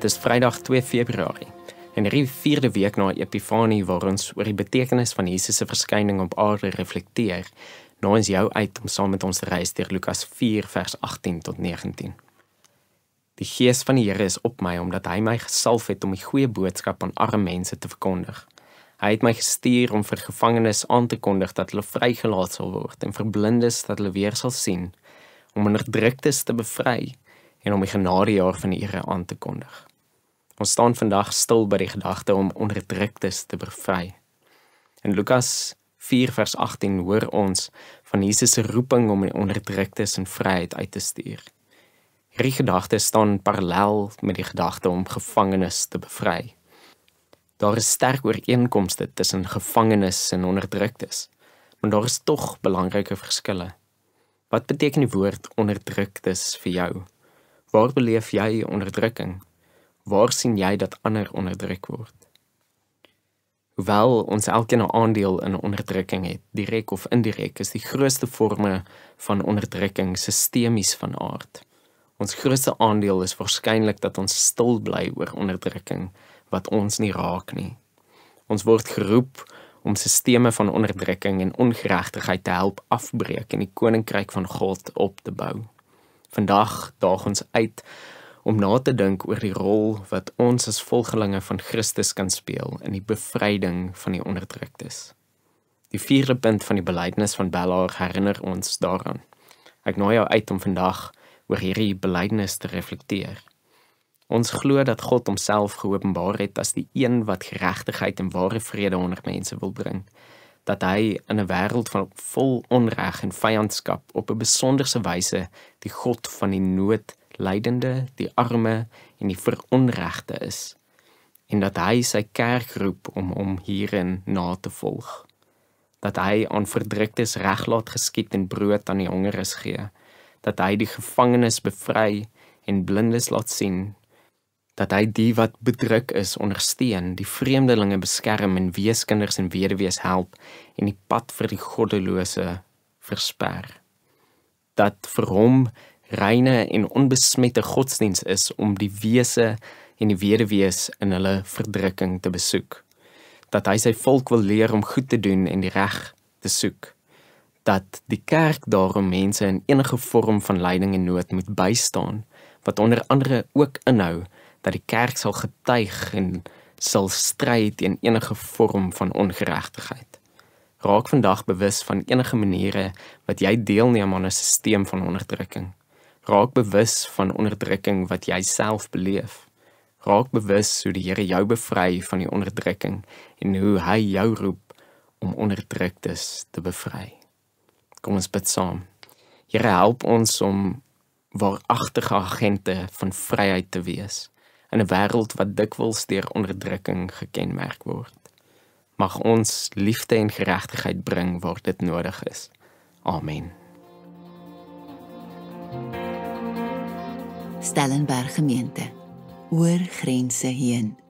Dit is Vrydag 2 Februarie en hierdie vierde week na Epifanie waar ons oor die betekenis van Jesus se verskyning op aarde reflekteer, nooi ons jou uit om saam met ons te reis deur Lukas 4 vers 18 tot 19. Die Gees van die Here is op my omdat hy my gesalf het om die goeie boodskap aan arme mense te verkondig. Hy het my gestuur om vir gevangenes aan te kondig dat hulle vrygelaat sal word en vir blindes dat hulle weer sal sien om onderdruktes te bevry en om die genadejaar van die Here aan te kondig. Ons staan vandag stil by die gedagte om onderdruktes te bevry. In Lukas 4:18 hoor ons van Jesus se roeping om die onderdruktes in vryheid uit te stuur. Hierdie gedagte staan parallel met die gedagte om gevangenes te bevry. Daar is sterk ooreenkomste tussen gevangenes en onderdruktes, maar daar is tog belangrike verskille. Wat beteken die woord onderdruktes vir jou? Waar beleef jy onderdrukking? Waar sien jy dat ander onderdruk word? Hoewel ons elkeen 'n aandeel in onderdrukking het, direk of indirek, is die grootste vorme van onderdrukking sistemies van aard. Ons grootste aandeel is waarskynlik dat ons stil bly oor onderdrukking wat ons nie raak nie. Ons word geroep om sisteme van onderdrukking en ongeregtigheid te help afbreek en die koninkryk van God op te bou. Vandag daag ons uit om na te dink oor die rol wat ons as volgelinge van Christus kan speel in die bevryding van die onderdruktes. Die vierde punt van die belydenis van Bellaar herinner ons daaraan. Ek nooi jou uit om vandag oor hierdie belydenis te reflekteer. Ons glo dat God homself geopenbaar het as die een wat geregtigheid en ware vrede onder mense wil bring dat hy in 'n wêreld van vol onreg en vyandskap op 'n besonderse wyse die god van die nood, lydende, die arme en die veronregte is en dat hy sy kerk roep om om hierin na te volg dat hy aan verdruktes reg laat geskied en brood aan die hongeriges gee dat hy die gevangenes bevry en blindes laat sien dat hy die wat bedruk is ondersteun, die vreemdelinge beskerm en weeskinders en weduwees help en die pad vir die goddelose versper. Dat vir hom reine en onbesmette godsdiens is om die wese en die weduwees in hulle verdrukking te besoek. Dat hy sy volk wil leer om goed te doen en die reg te soek. Dat die kerk daarom mense in enige vorm van lyding en nood moet bystaan wat onder andere ook inhou dat die kerk sal getuig en sal stry teen enige vorm van ongeregtigheid. Raak vandag bewus van enige maniere wat jy deelneem aan 'n stelsel van onderdrukking. Raak bewus van onderdrukking wat jy self beleef. Raak bewus hoe die Here jou bevry van die onderdrukking en hoe hy jou roep om onderdruktes te bevry. Kom ons bid saam. Here help ons om waaragtige agente van vryheid te wees in 'n wêreld wat dikwels deur onderdrukking gekenmerk word. Mag ons liefde en geregtigheid bring waar dit nodig is. Amen. Stellenberg gemeente. Oor grense heen.